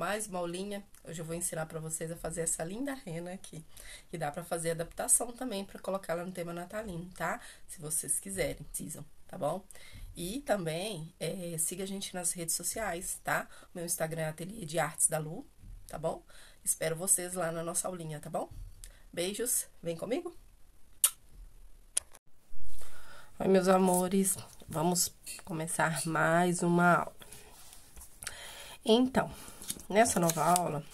mais uma aulinha. Hoje eu vou ensinar para vocês a fazer essa linda rena aqui. E dá para fazer adaptação também para colocar ela no tema natalino, tá? Se vocês quiserem, precisam, tá bom? E também é, siga a gente nas redes sociais, tá? Meu Instagram é Ateliê de Artes da Lu, tá bom? Espero vocês lá na nossa aulinha, tá bom? Beijos, vem comigo! Oi, meus amores, vamos começar mais uma aula. Então, Nessa nova aula,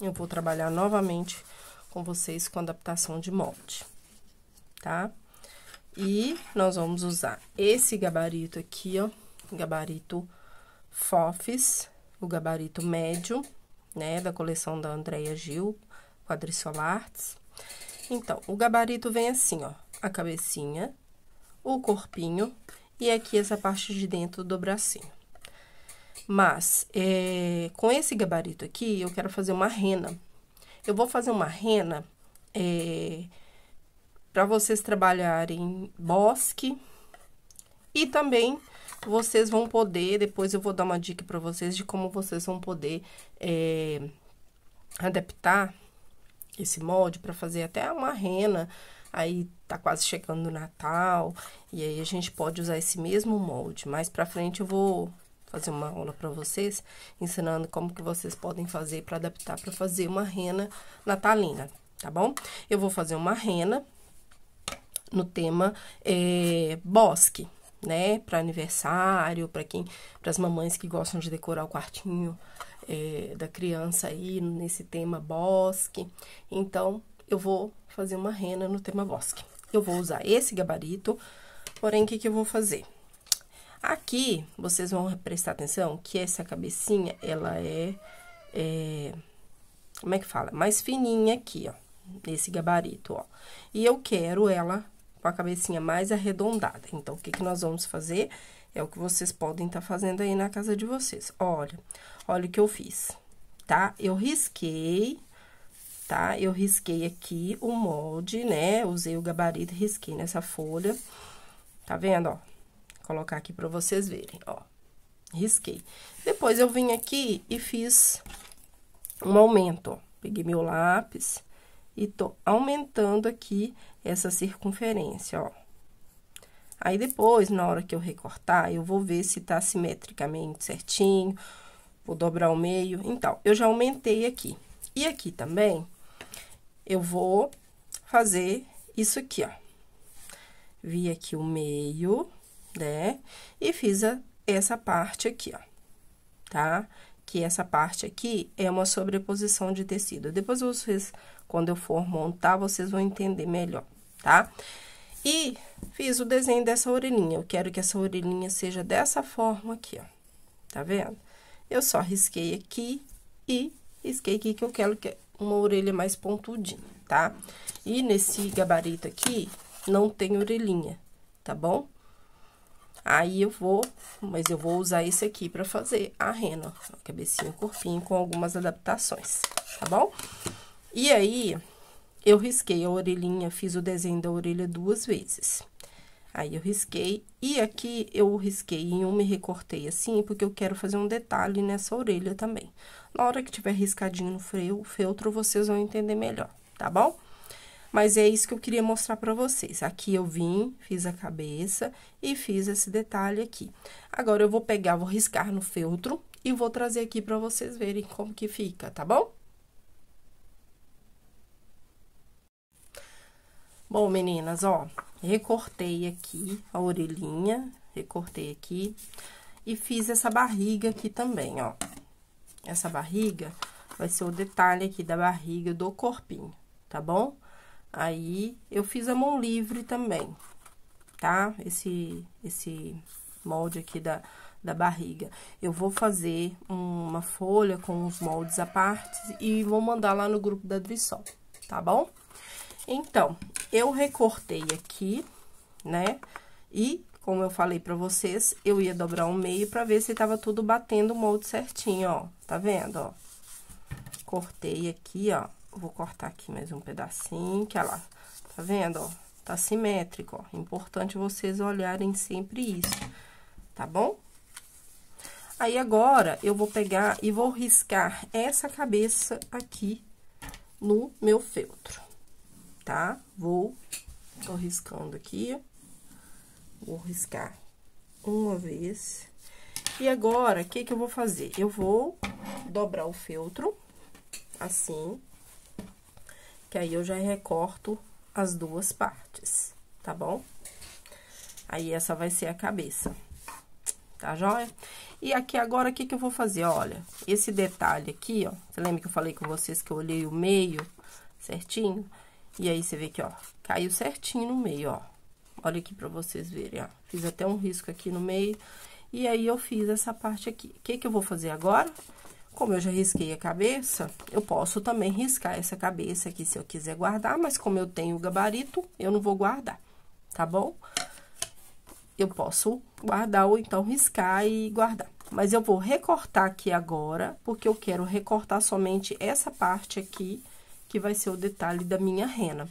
eu vou trabalhar novamente com vocês com adaptação de molde, tá? E nós vamos usar esse gabarito aqui, ó, gabarito Fofis, o gabarito médio, né, da coleção da Andrea Gil, Quadricel Arts. Então, o gabarito vem assim, ó, a cabecinha, o corpinho e aqui essa parte de dentro do bracinho. Mas, é, com esse gabarito aqui, eu quero fazer uma rena. Eu vou fazer uma rena é, para vocês trabalharem bosque e também vocês vão poder, depois eu vou dar uma dica para vocês de como vocês vão poder é, adaptar esse molde para fazer até uma rena. Aí tá quase chegando o Natal, e aí a gente pode usar esse mesmo molde. Mais para frente eu vou fazer uma aula para vocês, ensinando como que vocês podem fazer para adaptar para fazer uma rena natalina, tá bom? Eu vou fazer uma rena no tema é, bosque, né? Para aniversário, para quem, para as mamães que gostam de decorar o quartinho é, da criança aí nesse tema bosque. Então, eu vou fazer uma rena no tema bosque. Eu vou usar esse gabarito, porém, o que, que eu vou fazer? Aqui, vocês vão prestar atenção que essa cabecinha, ela é, é como é que fala? Mais fininha aqui, ó, nesse gabarito, ó. E eu quero ela com a cabecinha mais arredondada. Então, o que que nós vamos fazer? É o que vocês podem estar tá fazendo aí na casa de vocês. Olha, olha o que eu fiz, tá? Eu risquei, tá? Eu risquei aqui o molde, né? Usei o gabarito, risquei nessa folha. Tá vendo, ó? colocar aqui para vocês verem, ó. Risquei. Depois, eu vim aqui e fiz um aumento, ó. Peguei meu lápis e tô aumentando aqui essa circunferência, ó. Aí, depois, na hora que eu recortar, eu vou ver se tá simetricamente certinho, vou dobrar o meio. Então, eu já aumentei aqui. E aqui também, eu vou fazer isso aqui, ó. Vi aqui o meio, né? E fiz a, essa parte aqui, ó, tá? Que essa parte aqui é uma sobreposição de tecido. Depois vocês, quando eu for montar, vocês vão entender melhor, tá? E fiz o desenho dessa orelhinha. Eu quero que essa orelhinha seja dessa forma aqui, ó. Tá vendo? Eu só risquei aqui e risquei aqui que eu quero que uma orelha mais pontudinha, tá? E nesse gabarito aqui, não tem orelhinha, tá bom? Aí eu vou, mas eu vou usar esse aqui pra fazer a rena, a cabecinha e corpinho, com algumas adaptações, tá bom? E aí, eu risquei a orelhinha, fiz o desenho da orelha duas vezes. Aí, eu risquei, e aqui eu risquei em uma e recortei assim, porque eu quero fazer um detalhe nessa orelha também. Na hora que tiver riscadinho no freio, feltro, vocês vão entender melhor, tá bom? Mas é isso que eu queria mostrar para vocês. Aqui eu vim, fiz a cabeça e fiz esse detalhe aqui. Agora, eu vou pegar, vou riscar no feltro e vou trazer aqui para vocês verem como que fica, tá bom? Bom, meninas, ó, recortei aqui a orelhinha, recortei aqui e fiz essa barriga aqui também, ó. Essa barriga vai ser o detalhe aqui da barriga do corpinho, tá bom? Aí, eu fiz a mão livre também, tá? Esse, esse molde aqui da, da barriga. Eu vou fazer uma folha com os moldes à parte e vou mandar lá no grupo da Drissol, tá bom? Então, eu recortei aqui, né? E, como eu falei pra vocês, eu ia dobrar o um meio pra ver se tava tudo batendo o molde certinho, ó. Tá vendo, ó? Cortei aqui, ó Vou cortar aqui mais um pedacinho, que lá, tá vendo, ó? Tá simétrico, ó. Importante vocês olharem sempre isso, tá bom? Aí, agora, eu vou pegar e vou riscar essa cabeça aqui no meu feltro, tá? Vou, tô riscando aqui, vou riscar uma vez. E agora, o que que eu vou fazer? Eu vou dobrar o feltro, assim, que aí eu já recorto as duas partes, tá bom? Aí, essa vai ser a cabeça, tá joia? E aqui agora, o que que eu vou fazer? Olha, esse detalhe aqui, ó, você lembra que eu falei com vocês que eu olhei o meio certinho? E aí, você vê que, ó, caiu certinho no meio, ó. Olha aqui pra vocês verem, ó. Fiz até um risco aqui no meio. E aí, eu fiz essa parte aqui. O que que eu vou fazer agora? Como eu já risquei a cabeça, eu posso também riscar essa cabeça aqui se eu quiser guardar, mas como eu tenho o gabarito, eu não vou guardar, tá bom? Eu posso guardar ou então riscar e guardar. Mas eu vou recortar aqui agora, porque eu quero recortar somente essa parte aqui, que vai ser o detalhe da minha rena,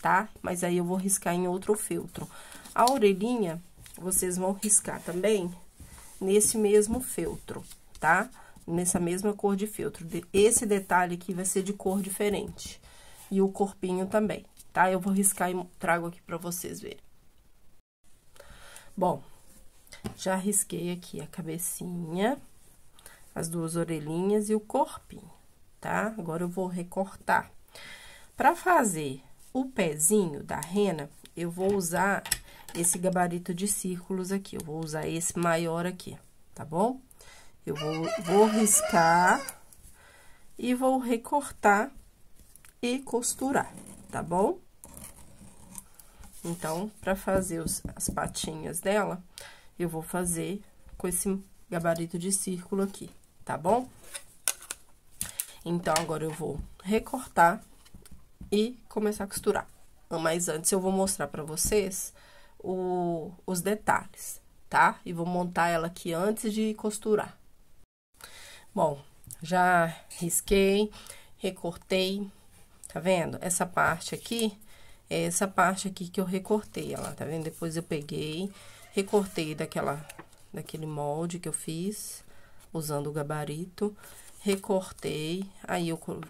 tá? Mas aí eu vou riscar em outro feltro. A orelhinha, vocês vão riscar também nesse mesmo feltro, Tá? nessa mesma cor de filtro. Esse detalhe aqui vai ser de cor diferente. E o corpinho também, tá? Eu vou riscar e trago aqui pra vocês verem. Bom, já risquei aqui a cabecinha, as duas orelhinhas e o corpinho, tá? Agora eu vou recortar. Pra fazer o pezinho da rena, eu vou usar esse gabarito de círculos aqui. Eu vou usar esse maior aqui, tá bom? Eu vou, vou riscar e vou recortar e costurar, tá bom? Então, para fazer os, as patinhas dela, eu vou fazer com esse gabarito de círculo aqui, tá bom? Então, agora eu vou recortar e começar a costurar. Mas antes, eu vou mostrar para vocês o, os detalhes, tá? E vou montar ela aqui antes de costurar. Bom, já risquei, recortei, tá vendo? Essa parte aqui, é essa parte aqui que eu recortei, ela, tá vendo? Depois eu peguei, recortei daquela, daquele molde que eu fiz, usando o gabarito, recortei, aí eu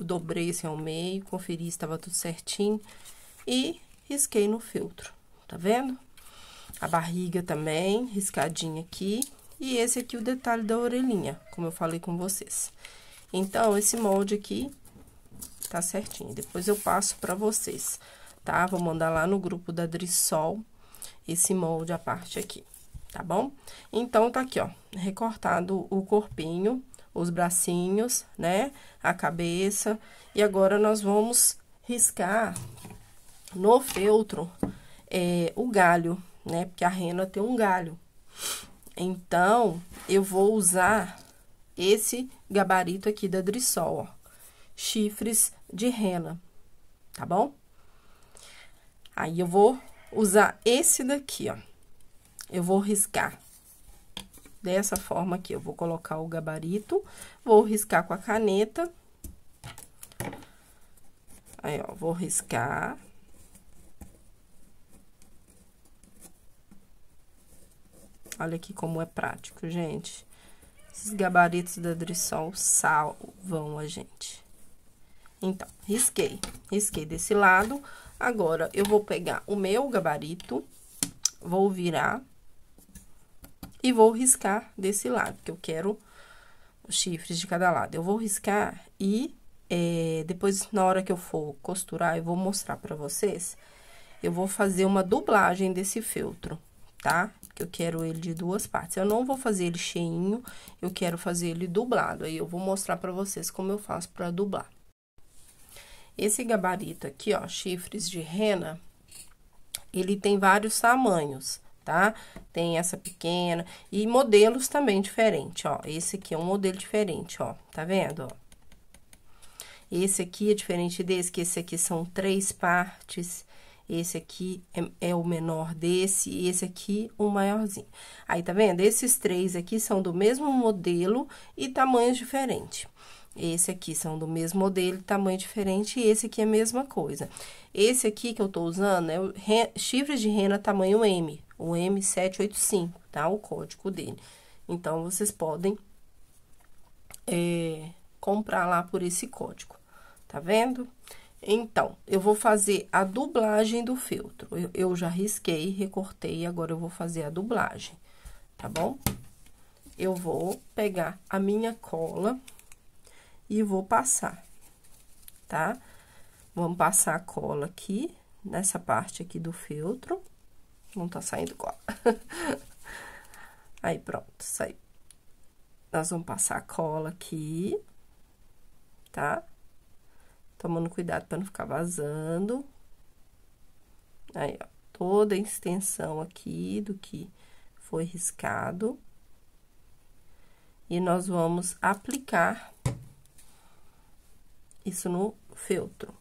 dobrei esse ao meio, conferi se estava tudo certinho e risquei no filtro, tá vendo? A barriga também, riscadinha aqui, e esse aqui o detalhe da orelhinha, como eu falei com vocês. Então, esse molde aqui tá certinho. Depois eu passo para vocês, tá? Vou mandar lá no grupo da Drissol esse molde, a parte aqui, tá bom? Então, tá aqui, ó, recortado o corpinho, os bracinhos, né? A cabeça. E agora, nós vamos riscar no feltro é, o galho, né? Porque a rena tem um galho. Então, eu vou usar esse gabarito aqui da Drissol, ó. Chifres de rena, tá bom? Aí, eu vou usar esse daqui, ó. Eu vou riscar dessa forma aqui. Eu vou colocar o gabarito, vou riscar com a caneta. Aí, ó, vou riscar. Olha aqui como é prático, gente. Esses gabaritos da Drissol salvam a gente. Então, risquei. Risquei desse lado. Agora, eu vou pegar o meu gabarito, vou virar e vou riscar desse lado, porque eu quero os chifres de cada lado. Eu vou riscar e é, depois, na hora que eu for costurar, eu vou mostrar pra vocês. Eu vou fazer uma dublagem desse feltro, tá? Eu quero ele de duas partes. Eu não vou fazer ele cheinho, eu quero fazer ele dublado. Aí, eu vou mostrar pra vocês como eu faço pra dublar. Esse gabarito aqui, ó, chifres de rena, ele tem vários tamanhos, tá? Tem essa pequena e modelos também diferentes, ó. Esse aqui é um modelo diferente, ó. Tá vendo, ó? Esse aqui é diferente desse, que esse aqui são três partes esse aqui é, é o menor desse, e esse aqui o maiorzinho. Aí, tá vendo? Esses três aqui são do mesmo modelo e tamanhos diferentes. Esse aqui são do mesmo modelo, tamanho diferente, e esse aqui é a mesma coisa. Esse aqui que eu tô usando é o chifre de rena tamanho M, o M785, tá? O código dele. Então, vocês podem é, comprar lá por esse código, tá vendo? Tá vendo? Então, eu vou fazer a dublagem do feltro. Eu, eu já risquei, recortei, agora eu vou fazer a dublagem, tá bom? Eu vou pegar a minha cola e vou passar, tá? Vamos passar a cola aqui, nessa parte aqui do feltro. Não tá saindo cola. Aí, pronto, saiu. Nós vamos passar a cola aqui, tá? tomando cuidado para não ficar vazando. Aí, ó, toda a extensão aqui do que foi riscado. E nós vamos aplicar isso no feltro.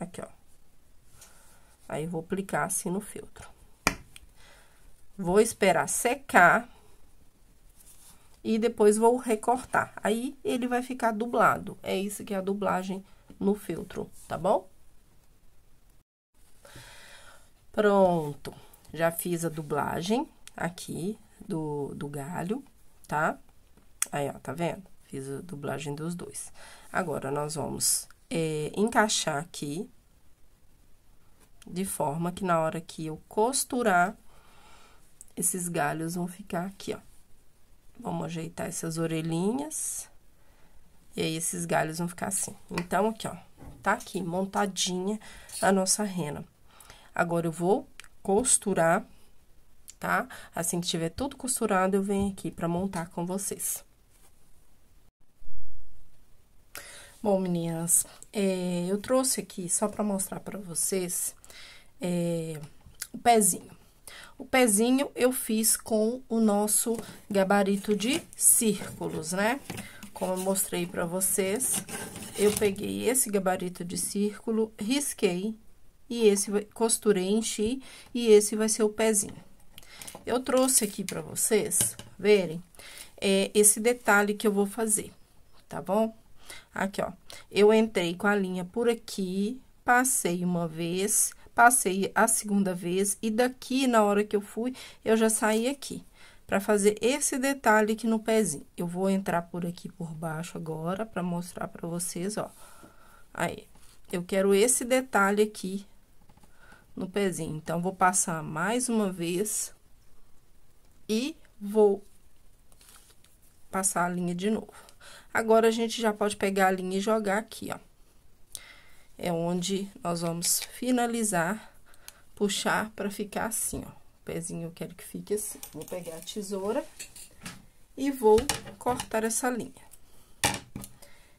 Aqui, ó. Aí, eu vou aplicar assim no feltro. Vou esperar secar. E depois vou recortar. Aí, ele vai ficar dublado. É isso que é a dublagem no filtro, tá bom? Pronto, já fiz a dublagem aqui do, do galho, tá? Aí, ó, tá vendo? Fiz a dublagem dos dois. Agora, nós vamos é, encaixar aqui, de forma que na hora que eu costurar, esses galhos vão ficar aqui, ó. Vamos ajeitar essas orelhinhas. E aí, esses galhos vão ficar assim. Então, aqui, ó, tá aqui montadinha a nossa rena. Agora, eu vou costurar, tá? Assim que tiver tudo costurado, eu venho aqui pra montar com vocês. Bom, meninas, é, eu trouxe aqui só pra mostrar pra vocês é, o pezinho. O pezinho eu fiz com o nosso gabarito de círculos, né? Né? como eu mostrei para vocês, eu peguei esse gabarito de círculo, risquei, e esse costurei, enchi, e esse vai ser o pezinho. Eu trouxe aqui para vocês verem é, esse detalhe que eu vou fazer, tá bom? Aqui, ó, eu entrei com a linha por aqui, passei uma vez, passei a segunda vez, e daqui, na hora que eu fui, eu já saí aqui para fazer esse detalhe aqui no pezinho. Eu vou entrar por aqui por baixo agora para mostrar para vocês, ó. Aí, eu quero esse detalhe aqui no pezinho. Então, vou passar mais uma vez e vou passar a linha de novo. Agora, a gente já pode pegar a linha e jogar aqui, ó. É onde nós vamos finalizar, puxar para ficar assim, ó pezinho eu quero que fique assim. Vou pegar a tesoura e vou cortar essa linha.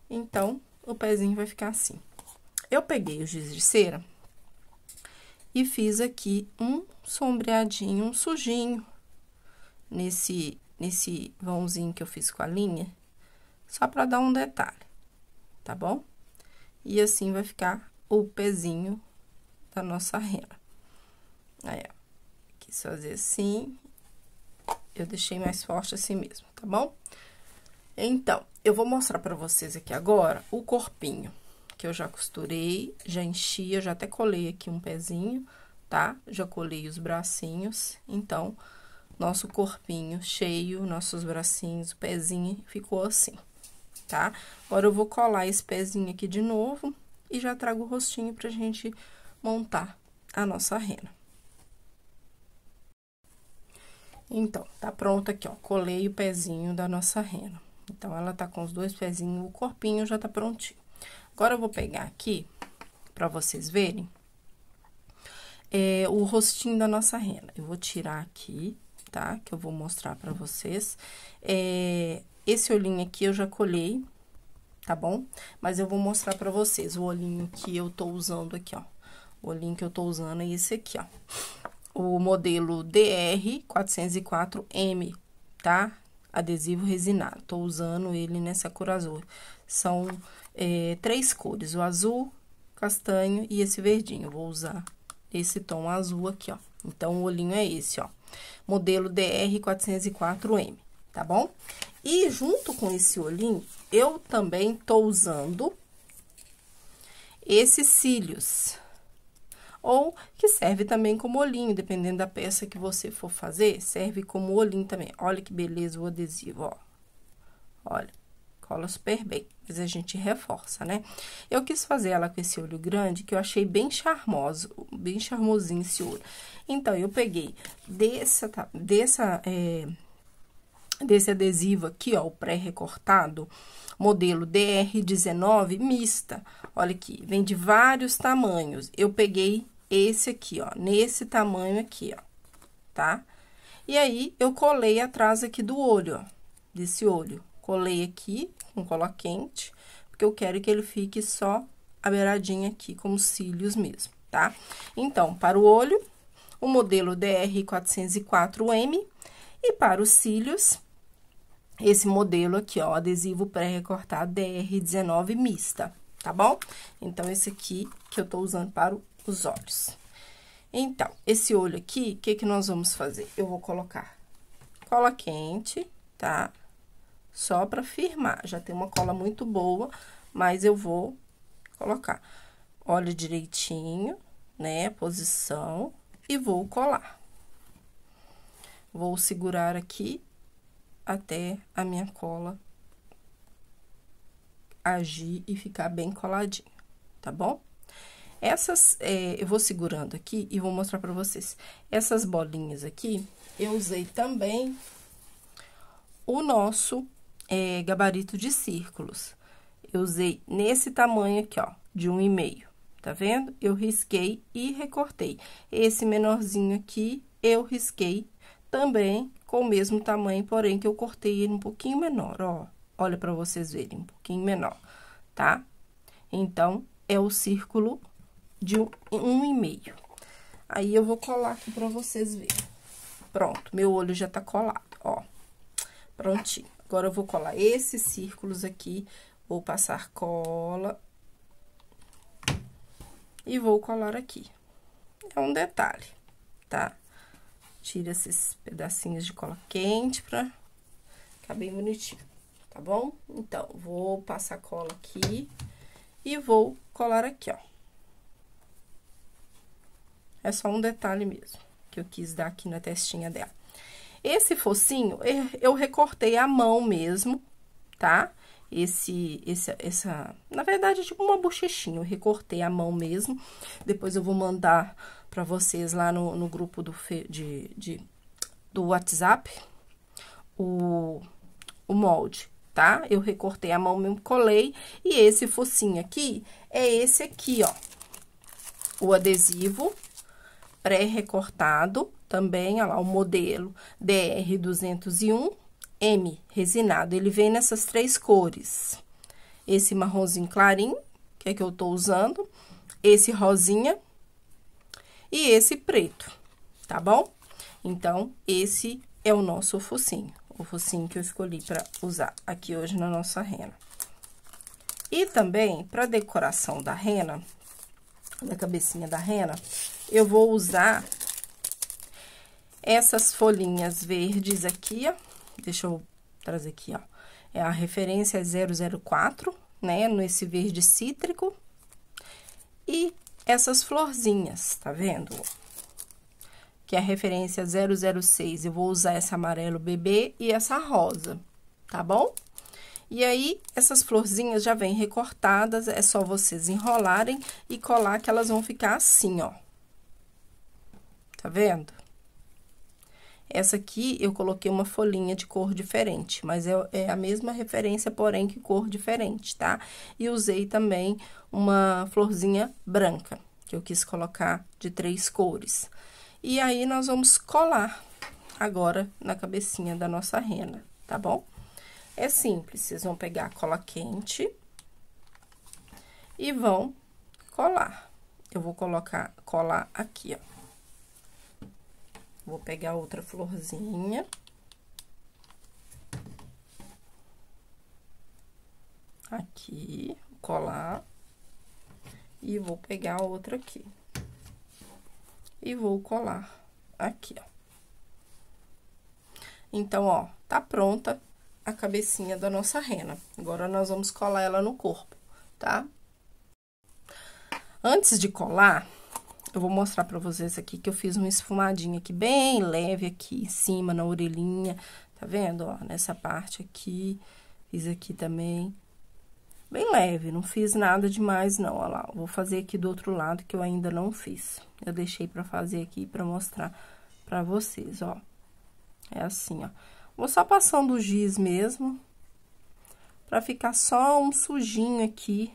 Então, o pezinho vai ficar assim. Eu peguei o giz de cera e fiz aqui um sombreadinho, um sujinho nesse, nesse vãozinho que eu fiz com a linha, só para dar um detalhe, tá bom? E assim vai ficar o pezinho da nossa renda. Aí, ó quis fazer assim. Eu deixei mais forte assim mesmo, tá bom? Então, eu vou mostrar pra vocês aqui agora o corpinho, que eu já costurei, já enchi, eu já até colei aqui um pezinho, tá? Já colei os bracinhos, então, nosso corpinho cheio, nossos bracinhos, o pezinho ficou assim, tá? Agora, eu vou colar esse pezinho aqui de novo e já trago o rostinho pra gente montar a nossa rena. Então, tá pronto aqui, ó, colei o pezinho da nossa rena. Então, ela tá com os dois pezinhos, o corpinho já tá prontinho. Agora, eu vou pegar aqui, pra vocês verem, é, o rostinho da nossa rena. Eu vou tirar aqui, tá? Que eu vou mostrar pra vocês. É, esse olhinho aqui eu já colhei, tá bom? Mas eu vou mostrar pra vocês o olhinho que eu tô usando aqui, ó. O olhinho que eu tô usando é esse aqui, ó o modelo DR404M, tá? Adesivo resinado. Tô usando ele nessa cor azul. São é, três cores, o azul, castanho e esse verdinho. Vou usar esse tom azul aqui, ó. Então, o olhinho é esse, ó. Modelo DR404M, tá bom? E junto com esse olhinho, eu também tô usando esses cílios, ou que serve também como olhinho, dependendo da peça que você for fazer, serve como olhinho também. Olha que beleza o adesivo, ó. Olha, cola super bem, mas a gente reforça, né? Eu quis fazer ela com esse olho grande, que eu achei bem charmoso, bem charmosinho esse olho. Então, eu peguei dessa, dessa, é, desse adesivo aqui, ó, o pré-recortado, modelo DR19 mista. Olha aqui, vem de vários tamanhos. Eu peguei esse aqui, ó, nesse tamanho aqui, ó, tá? E aí, eu colei atrás aqui do olho, ó, desse olho. Colei aqui com cola quente, porque eu quero que ele fique só a beiradinha aqui, como cílios mesmo, tá? Então, para o olho, o modelo DR404M, e para os cílios, esse modelo aqui, ó, adesivo pré-recortado DR19 mista, tá bom? Então, esse aqui que eu tô usando para o os olhos. Então, esse olho aqui, o que, que nós vamos fazer? Eu vou colocar cola quente, tá? Só pra firmar. Já tem uma cola muito boa, mas eu vou colocar. Olho direitinho, né? Posição. E vou colar. Vou segurar aqui até a minha cola agir e ficar bem coladinho, tá bom? Essas, é, eu vou segurando aqui e vou mostrar pra vocês. Essas bolinhas aqui, eu usei também o nosso é, gabarito de círculos. Eu usei nesse tamanho aqui, ó, de um e meio, tá vendo? Eu risquei e recortei. Esse menorzinho aqui, eu risquei também com o mesmo tamanho, porém que eu cortei ele um pouquinho menor, ó. Olha para vocês verem, um pouquinho menor, tá? Então, é o círculo de um, e meio. Aí eu vou colar aqui pra vocês verem. Pronto, meu olho já tá colado, ó. Prontinho. Agora eu vou colar esses círculos aqui, vou passar cola e vou colar aqui. É um detalhe, tá? Tira esses pedacinhos de cola quente pra ficar bem bonitinho, tá bom? Então, vou passar cola aqui e vou colar aqui, ó. É só um detalhe mesmo, que eu quis dar aqui na testinha dela. Esse focinho, é, eu recortei a mão mesmo, tá? Esse, esse, essa, na verdade, é tipo uma bochechinha, eu recortei a mão mesmo. Depois eu vou mandar para vocês lá no, no grupo do, fe, de, de, do WhatsApp o, o molde, tá? Eu recortei a mão mesmo, colei. E esse focinho aqui é esse aqui, ó. O adesivo pré-recortado, também, olha lá, o modelo DR201, M resinado. Ele vem nessas três cores. Esse marronzinho clarinho, que é que eu tô usando, esse rosinha e esse preto, tá bom? Então, esse é o nosso focinho, o focinho que eu escolhi para usar aqui hoje na nossa rena. E também, para decoração da rena, da cabecinha da rena, eu vou usar essas folhinhas verdes aqui, ó. Deixa eu trazer aqui, ó. É a referência 004, né? Nesse verde cítrico. E essas florzinhas, tá vendo? Que é a referência 006. Eu vou usar essa amarelo bebê e essa rosa, tá bom? E aí, essas florzinhas já vêm recortadas, é só vocês enrolarem e colar que elas vão ficar assim, ó tá vendo? Essa aqui eu coloquei uma folhinha de cor diferente, mas é, é a mesma referência, porém que cor diferente, tá? E usei também uma florzinha branca, que eu quis colocar de três cores. E aí, nós vamos colar agora na cabecinha da nossa rena, tá bom? É simples, vocês vão pegar a cola quente e vão colar. Eu vou colocar, colar aqui, ó. Vou pegar outra florzinha. Aqui, colar. E vou pegar outra aqui. E vou colar aqui, ó. Então, ó, tá pronta a cabecinha da nossa rena. Agora, nós vamos colar ela no corpo, tá? Antes de colar, eu vou mostrar pra vocês aqui que eu fiz uma esfumadinha aqui bem leve aqui em cima, na orelhinha, tá vendo? Ó, nessa parte aqui, fiz aqui também, bem leve, não fiz nada demais não, ó lá. Vou fazer aqui do outro lado que eu ainda não fiz. Eu deixei pra fazer aqui pra mostrar pra vocês, ó. É assim, ó. Vou só passando o giz mesmo, pra ficar só um sujinho aqui,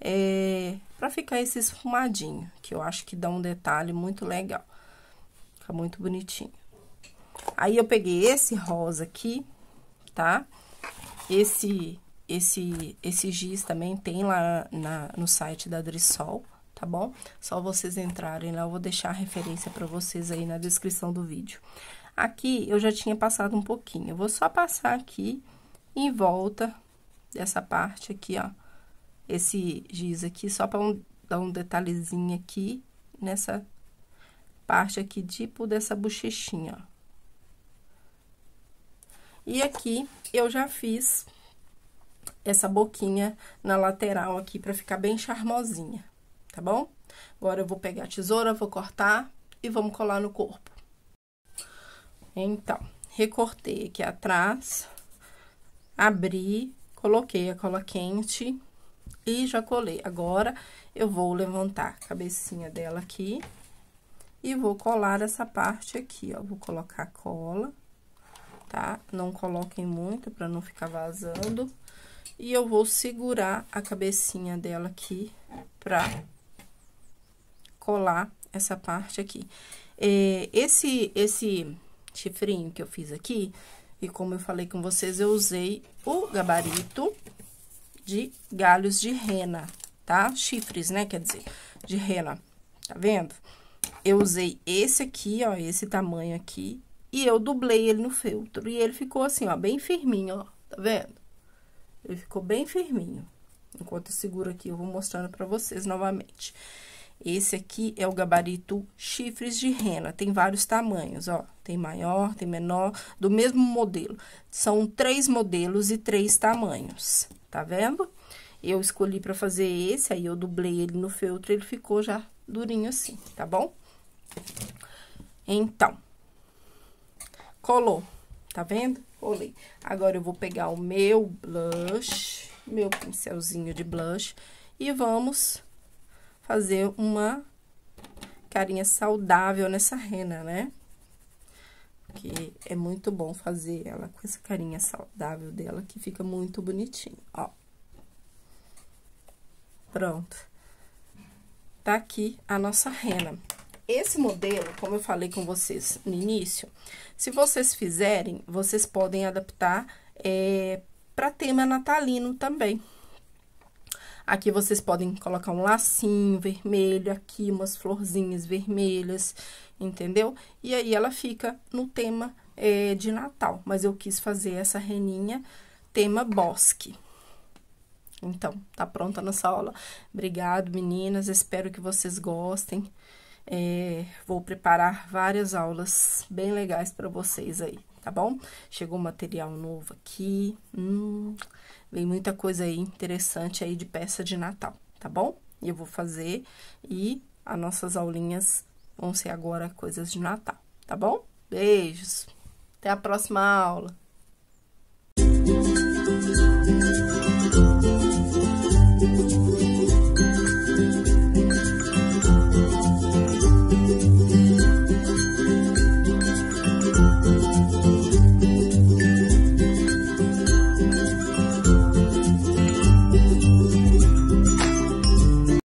é, para ficar esse esfumadinho, que eu acho que dá um detalhe muito legal. Fica muito bonitinho. Aí, eu peguei esse rosa aqui, tá? Esse, esse, esse giz também tem lá na, no site da Drissol, tá bom? Só vocês entrarem lá, eu vou deixar a referência para vocês aí na descrição do vídeo. Aqui, eu já tinha passado um pouquinho. Eu vou só passar aqui em volta dessa parte aqui, ó esse giz aqui, só para um, dar um detalhezinho aqui nessa parte aqui, tipo dessa bochechinha, ó. E aqui eu já fiz essa boquinha na lateral aqui para ficar bem charmosinha, tá bom? Agora eu vou pegar a tesoura, vou cortar e vamos colar no corpo. Então, recortei aqui atrás, abri, coloquei a cola quente e já colei. Agora, eu vou levantar a cabecinha dela aqui e vou colar essa parte aqui, ó. Vou colocar cola, tá? Não coloquem muito para não ficar vazando. E eu vou segurar a cabecinha dela aqui pra colar essa parte aqui. É, esse, esse chifrinho que eu fiz aqui, e como eu falei com vocês, eu usei o gabarito de galhos de rena, tá? Chifres, né? Quer dizer, de rena. Tá vendo? Eu usei esse aqui, ó, esse tamanho aqui, e eu dublei ele no feltro. E ele ficou assim, ó, bem firminho, ó. Tá vendo? Ele ficou bem firminho. Enquanto eu seguro aqui, eu vou mostrando pra vocês novamente. Esse aqui é o gabarito chifres de rena. Tem vários tamanhos, ó. Tem maior, tem menor, do mesmo modelo. São três modelos e três tamanhos tá vendo? Eu escolhi pra fazer esse, aí eu dublei ele no feltro, ele ficou já durinho assim, tá bom? Então, colou, tá vendo? Colei. Agora, eu vou pegar o meu blush, meu pincelzinho de blush, e vamos fazer uma carinha saudável nessa rena, né? porque é muito bom fazer ela com essa carinha saudável dela, que fica muito bonitinho, ó. Pronto. Tá aqui a nossa rena. Esse modelo, como eu falei com vocês no início, se vocês fizerem, vocês podem adaptar é, para tema natalino também. Aqui vocês podem colocar um lacinho vermelho, aqui umas florzinhas vermelhas, entendeu? E aí ela fica no tema é, de Natal, mas eu quis fazer essa reninha tema bosque. Então, tá pronta a nossa aula. Obrigado, meninas. Espero que vocês gostem. É, vou preparar várias aulas bem legais para vocês aí, tá bom? Chegou material novo aqui. Hum, vem muita coisa aí interessante aí de peça de Natal, tá bom? E eu vou fazer e as nossas aulinhas vão ser agora coisas de Natal, tá bom? Beijos. Até a próxima aula. Música